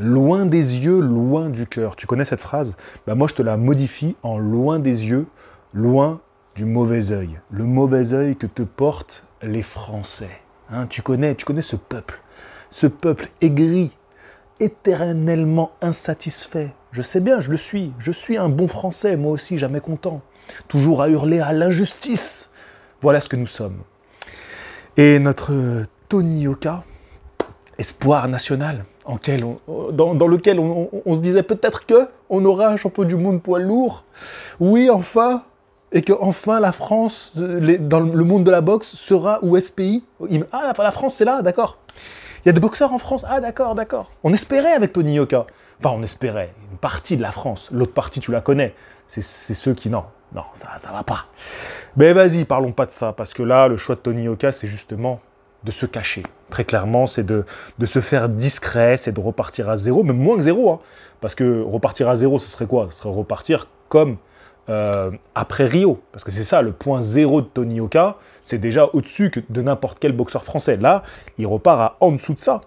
Loin des yeux, loin du cœur. Tu connais cette phrase bah, Moi, je te la modifie en loin des yeux, loin du mauvais œil. Le mauvais œil que te portent les Français. Hein, tu, connais, tu connais ce peuple. Ce peuple aigri, éternellement insatisfait. Je sais bien, je le suis. Je suis un bon Français, moi aussi, jamais content. Toujours à hurler à l'injustice. Voilà ce que nous sommes. Et notre Tony Oka espoir national dans, lequel on, se disait peut-être que on aura un champion du monde poids lourd. Oui, enfin, et que enfin la France, dans le monde de la boxe, sera ou SPI. Ah, la France, c'est là, d'accord. Il y a des boxeurs en France, ah d'accord, d'accord. On espérait avec Tony Yoka. Enfin, on espérait. Une partie de la France, l'autre partie, tu la connais. C'est ceux qui, non, non, ça, ça va pas. Mais vas-y, parlons pas de ça, parce que là, le choix de Tony Yoka, c'est justement de se cacher. Très clairement, c'est de, se faire discret, c'est de repartir à zéro, mais moins que zéro. Hein. parce que repartir à zéro, ce serait quoi Ce serait repartir comme euh, après Rio. Parce que c'est ça, le point zéro de Tony Oka, c'est déjà au-dessus de n'importe quel boxeur français. Là, il repart à en dessous de ça.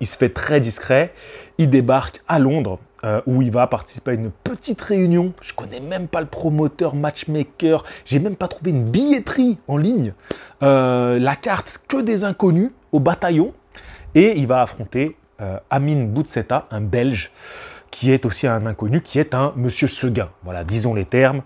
Il se fait très discret, il débarque à Londres, euh, où il va participer à une petite réunion. Je connais même pas le promoteur, matchmaker. J'ai même pas trouvé une billetterie en ligne. Euh, la carte que des inconnus au bataillon. Et il va affronter euh, Amin Boutseta, un Belge, qui est aussi un inconnu, qui est un Monsieur Seguin. Voilà, disons les termes.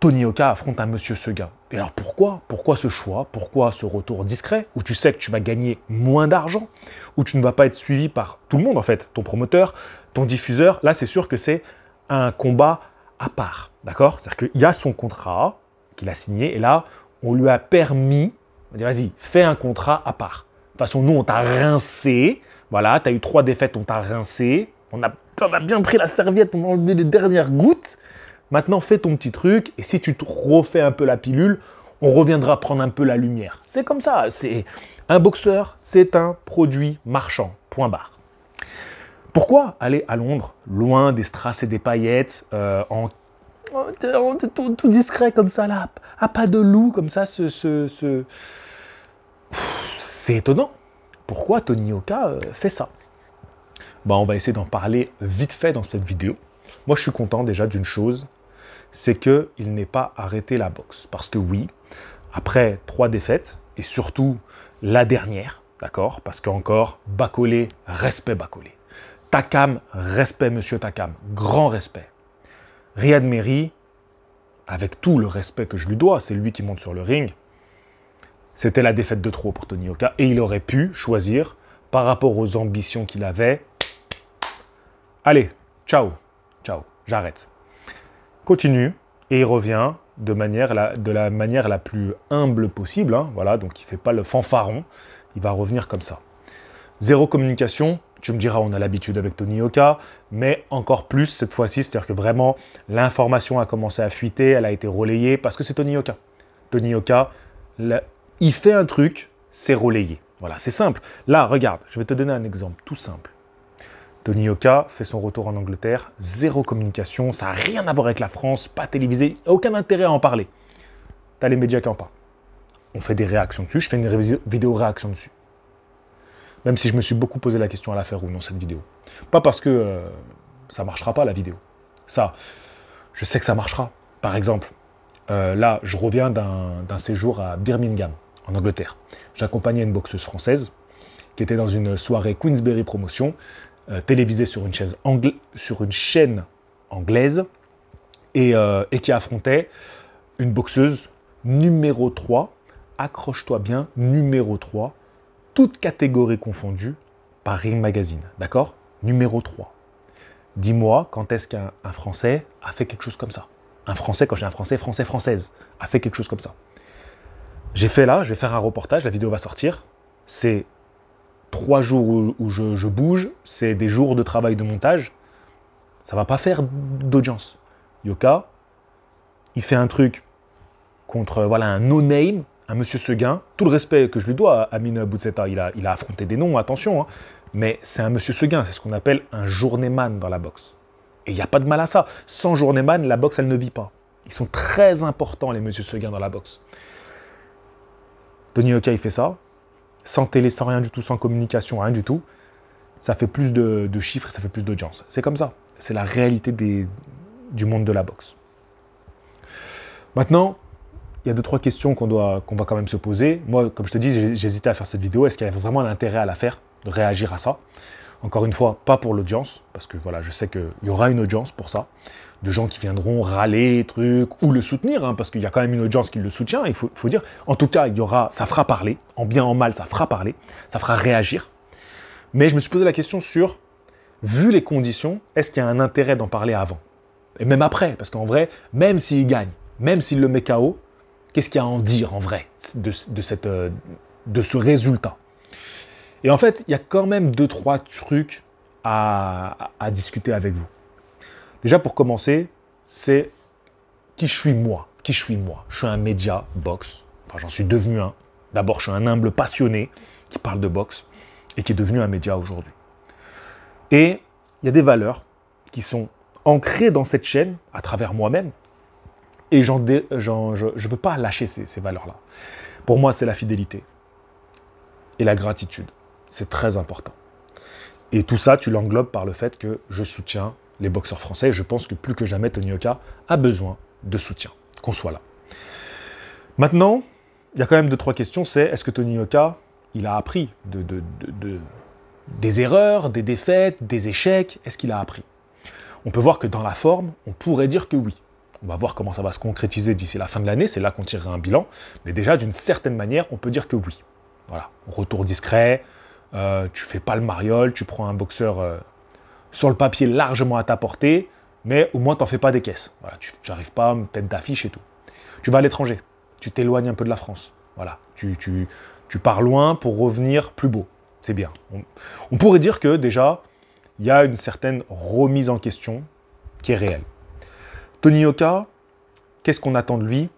Tony Oka affronte un Monsieur Seguin. Et alors pourquoi Pourquoi ce choix Pourquoi ce retour discret où tu sais que tu vas gagner moins d'argent, où tu ne vas pas être suivi par tout le monde en fait, ton promoteur, ton diffuseur Là, c'est sûr que c'est un combat à part, d'accord C'est-à-dire qu'il y a son contrat qu'il a signé et là, on lui a permis, on dit vas-y, fais un contrat à part. De toute façon, nous, on t'a rincé, voilà, t'as eu trois défaites, on t'a rincé, on a, on a bien pris la serviette, on a enlevé les dernières gouttes. Maintenant, fais ton petit truc et si tu te refais un peu la pilule, on reviendra prendre un peu la lumière. C'est comme ça. C'est un boxeur, c'est un produit marchand. Point barre. Pourquoi aller à Londres, loin des strass et des paillettes, euh, en tout, discret comme ça, là, à pas de loup comme ça, ce, c'est étonnant. Pourquoi Tony Oka euh, fait ça bah, on va essayer d'en parler vite fait dans cette vidéo. Moi, je suis content déjà d'une chose, c'est qu'il n'ait pas arrêté la boxe. Parce que oui, après trois défaites, et surtout la dernière, d'accord Parce qu'encore, Bacolé, respect Bacolé. Takam, respect Monsieur Takam, grand respect. Riyad Meri, avec tout le respect que je lui dois, c'est lui qui monte sur le ring, c'était la défaite de trop pour Tony Oka, et il aurait pu choisir, par rapport aux ambitions qu'il avait, allez, ciao, ciao, j'arrête continue et il revient de, manière la, de la manière la plus humble possible. Hein, voilà, donc il ne fait pas le fanfaron, il va revenir comme ça. Zéro communication, tu me diras, on a l'habitude avec Tony Oka, mais encore plus cette fois-ci, c'est-à-dire que vraiment, l'information a commencé à fuiter, elle a été relayée, parce que c'est Tony Oka. Tony Oka, il fait un truc, c'est relayé. Voilà, c'est simple. Là, regarde, je vais te donner un exemple tout simple. Tony Oka fait son retour en Angleterre, zéro communication, ça n'a rien à voir avec la France, pas télévisé, aucun intérêt à en parler. T'as les médias qui en parlent. On fait des réactions dessus, je fais une vidéo réaction dessus. Même si je me suis beaucoup posé la question à l'affaire faire ou non cette vidéo. Pas parce que ça euh, ça marchera pas la vidéo. Ça, je sais que ça marchera. Par exemple, euh, là, je reviens d'un séjour à Birmingham, en Angleterre. J'accompagnais une boxeuse française qui était dans une soirée Queensberry Promotion. Euh, télévisé sur une, chaîne anglaise euh, et, qui affrontait une boxeuse numéro 3, accroche-toi bien, numéro 3, toute catégorie confondue par Ring Magazine. D'accord Numéro 3. Dis-moi quand est-ce qu'un Français a fait quelque chose comme ça. Un Français, quand j'ai un Français, Français, Française, a fait quelque chose comme ça. J'ai fait là, je vais faire un reportage, la vidéo va sortir. C'est trois jours où, je, bouge, c'est des jours de travail de montage. Ça va pas faire d'audience. Yoka, il fait un truc contre voilà un no-name, un monsieur Seguin. Tout le respect que je lui dois à Amine Boutseta, il a, il a affronté des noms, attention. Hein. Mais c'est un monsieur Seguin, c'est ce qu'on appelle un journeyman dans la boxe. Et il n'y a pas de mal à ça. Sans journeyman, la boxe, elle ne vit pas. Ils sont très importants, les monsieur Seguin, dans la boxe. Tony Yoka, il fait ça sans télé, sans rien du tout, sans communication, rien du tout, ça fait plus de, chiffres, ça fait plus d'audience. C'est comme ça. C'est la réalité du monde de la boxe. Maintenant, il y a deux, trois questions qu'on va quand même se poser. Moi, comme je te dis, j'hésitais à faire cette vidéo. Est-ce qu'il y avait vraiment un intérêt à la faire, de réagir à ça encore une fois, pas pour l'audience, parce que voilà, je sais qu'il y aura une audience pour ça, de gens qui viendront râler, trucs, ou le soutenir, hein, parce qu'il y a quand même une audience qui le soutient, il faut, dire. En tout cas, il y aura, ça fera parler, en bien, en mal, ça fera parler, ça fera réagir. Mais je me suis posé la question sur, vu les conditions, est-ce qu'il y a un intérêt d'en parler avant Et même après, parce qu'en vrai, même s'il gagne, même s'il le met KO, qu'est-ce qu'il y a à en dire en vrai cette, euh, de ce résultat et en fait, il y a quand même deux, trois trucs à, discuter avec vous. Déjà, pour commencer, c'est qui je suis moi. Qui je suis moi Je suis un média boxe. Enfin, j'en suis devenu un. D'abord, je suis un humble passionné qui parle de boxe et qui est devenu un média aujourd'hui. Et il y a des valeurs qui sont ancrées dans cette chaîne à travers moi-même. Et j'en, je ne peux pas lâcher ces valeurs-là. Pour moi, c'est la fidélité et la gratitude. C'est très important. Et tout ça, tu l'englobes par le fait que je soutiens les boxeurs français. je pense que plus que jamais, Tony Oka a besoin de soutien, qu'on soit là. Maintenant, il y a quand même deux, trois questions. C'est est-ce que Tony Oka, il a appris des erreurs, des défaites, des échecs Est-ce qu'il a appris On peut voir que dans la forme, on pourrait dire que oui. On va voir comment ça va se concrétiser d'ici la fin de l'année. C'est là qu'on tirera un bilan. Mais déjà, d'une certaine manière, on peut dire que oui. Voilà, retour discret, euh, tu fais pas le mariole, tu prends un boxeur euh, sur le papier largement à ta portée, mais au moins t'en fais pas des caisses. Voilà, tu n'arrives pas à tête d'affiche et tout. Tu vas à l'étranger, tu t'éloignes un peu de la France. Voilà, tu, pars loin pour revenir plus beau. C'est bien. On, pourrait dire que déjà, il y a une certaine remise en question qui est réelle. Tony Oka, qu'est-ce qu'on attend de lui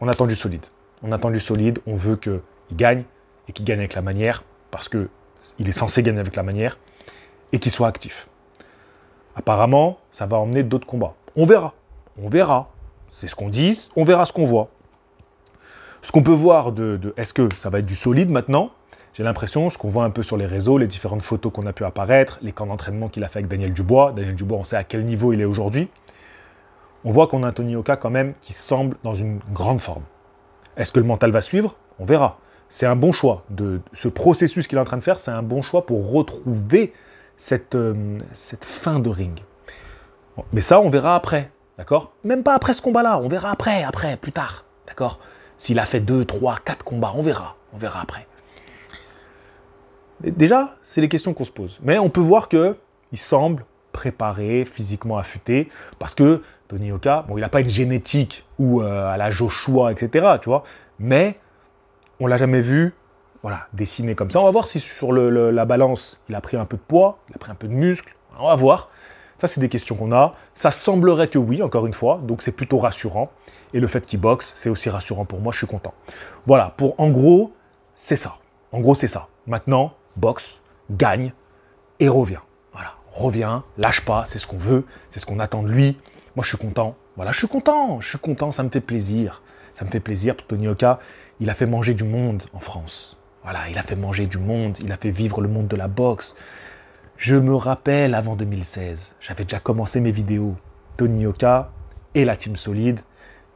On attend du solide. On attend du solide, on veut qu'il gagne et qu'il gagne avec la manière parce que il est censé gagner avec la manière, et qu'il soit actif. Apparemment, ça va emmener d'autres combats. On verra. On verra. C'est ce qu'on dit, on verra ce qu'on voit. Ce qu'on peut voir de, est-ce que ça va être du solide maintenant J'ai l'impression, ce qu'on voit un peu sur les réseaux, les différentes photos qu'on a pu apparaître, les camps d'entraînement qu'il a fait avec Daniel Dubois. Daniel Dubois, on sait à quel niveau il est aujourd'hui. On voit qu'on a Tony Oka quand même qui semble dans une grande forme. Est-ce que le mental va suivre On verra c'est un bon choix. De, ce processus qu'il est en train de faire, c'est un bon choix pour retrouver cette, euh, cette fin de ring. mais ça, on verra après, d'accord Même pas après ce combat-là, on verra après, après, plus tard, d'accord S'il a fait 2, 3, 4 combats, on verra, on verra après. Déjà, c'est les questions qu'on se pose. Mais on peut voir que il semble préparé, physiquement affûté, parce que Tony Oka, bon, il n'a pas une génétique ou euh, à la Joshua, etc., tu vois, mais on l'a jamais vu voilà, dessiné comme ça. On va voir si sur la balance, il a pris un peu de poids, il a pris un peu de muscle. On va voir. Ça, c'est des questions qu'on a. Ça semblerait que oui, encore une fois. Donc, c'est plutôt rassurant. Et le fait qu'il boxe, c'est aussi rassurant pour moi. Je suis content. Voilà, pour en gros, c'est ça. En gros, c'est ça. Maintenant, boxe, gagne et revient. Voilà, Revient, lâche pas. C'est ce qu'on veut. C'est ce qu'on attend de lui. Moi, je suis content. Voilà, je suis content. Je suis content. Ça me fait plaisir. Ça me fait plaisir. Tony Oka, il a fait manger du monde en France. Voilà, il a fait manger du monde, il a fait vivre le monde de la boxe. Je me rappelle avant 2016, j'avais déjà commencé mes vidéos. Tony Oka et la Team Solide,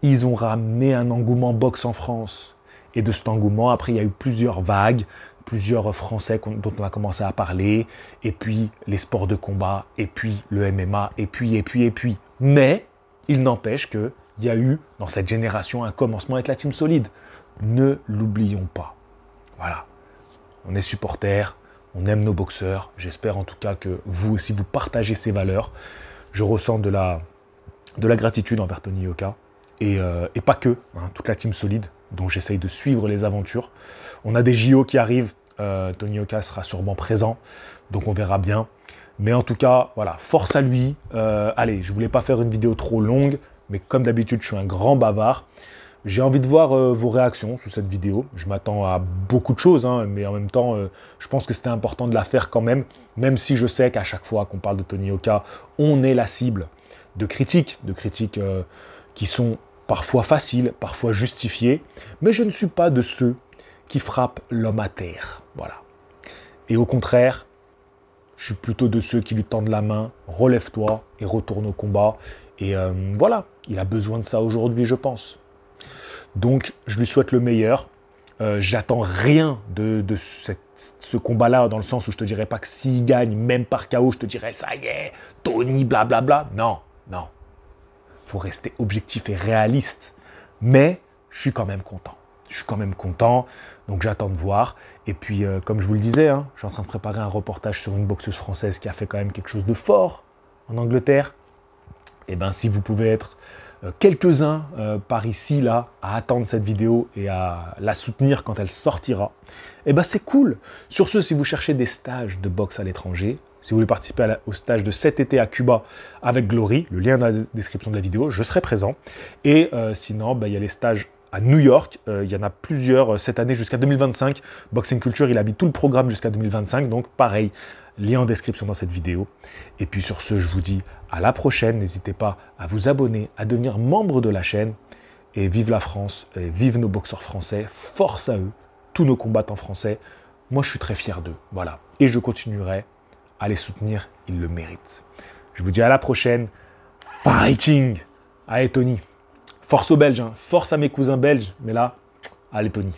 ils ont ramené un engouement boxe en France. Et de cet engouement, après, il y a eu plusieurs vagues, plusieurs Français dont on a commencé à parler, et puis les sports de combat, et puis le MMA, et puis, et puis, et puis. Mais il n'empêche qu'il y a eu, dans cette génération, un commencement avec la Team Solide. Ne l'oublions pas. Voilà. On est supporters, on aime nos boxeurs. J'espère en tout cas que vous aussi, vous partagez ces valeurs. Je ressens de la, de la gratitude envers Tony Yoka. Et, euh, pas que, hein, toute la team solide dont j'essaye de suivre les aventures. On a des JO qui arrivent. Euh, Tony Yoka sera sûrement présent. Donc on verra bien. Mais en tout cas, voilà, force à lui. Euh, allez, je voulais pas faire une vidéo trop longue, mais comme d'habitude, je suis un grand bavard. J'ai envie de voir euh, vos réactions sur cette vidéo. Je m'attends à beaucoup de choses, hein, mais en même temps, euh, je pense que c'était important de la faire quand même, même si je sais qu'à chaque fois qu'on parle de Tony Oka, on est la cible de critiques, de critiques euh, qui sont parfois faciles, parfois justifiées, mais je ne suis pas de ceux qui frappent l'homme à terre. Voilà. Et au contraire, je suis plutôt de ceux qui lui tendent la main, relève-toi et retourne au combat. Et voilà, il a besoin de ça aujourd'hui, je pense. Donc je lui souhaite le meilleur. Euh, j'attends rien de, ce combat-là dans le sens où je te dirais pas que s'il gagne, même par KO, je te dirais ça y est, Tony, blablabla. Non, non. Faut rester objectif et réaliste. Mais je suis quand même content. Je suis quand même content, donc j'attends de voir. Et puis, euh, comme je vous le disais, hein, je suis en train de préparer un reportage sur une boxeuse française qui a fait quand même quelque chose de fort en Angleterre. Et eh bien, si vous pouvez être euh, quelques-uns euh, par ici, là, à attendre cette vidéo et à la soutenir quand elle sortira, et eh ben c'est cool. Sur ce, si vous cherchez des stages de boxe à l'étranger, si vous voulez participer au stage de cet été à Cuba avec Glory, le lien dans la description de la vidéo, je serai présent. Et euh, sinon, ben, il y a les stages à New York. il y en a plusieurs cette année jusqu'à 2025. Boxing Culture, il habite tout le programme jusqu'à 2025. Donc pareil, lien en description dans cette vidéo. Et puis sur ce, je vous dis à la prochaine. N'hésitez pas à vous abonner, à devenir membre de la chaîne. Et vive la France, vive nos boxeurs français, force à eux, tous nos combattants français. Moi, je suis très fier d'eux. Voilà. Et je continuerai à les soutenir, ils le méritent. Je vous dis à la prochaine. Fighting Allez, Tony. Force aux Belges, hein. force à mes cousins belges. Mais là, allez, Tony.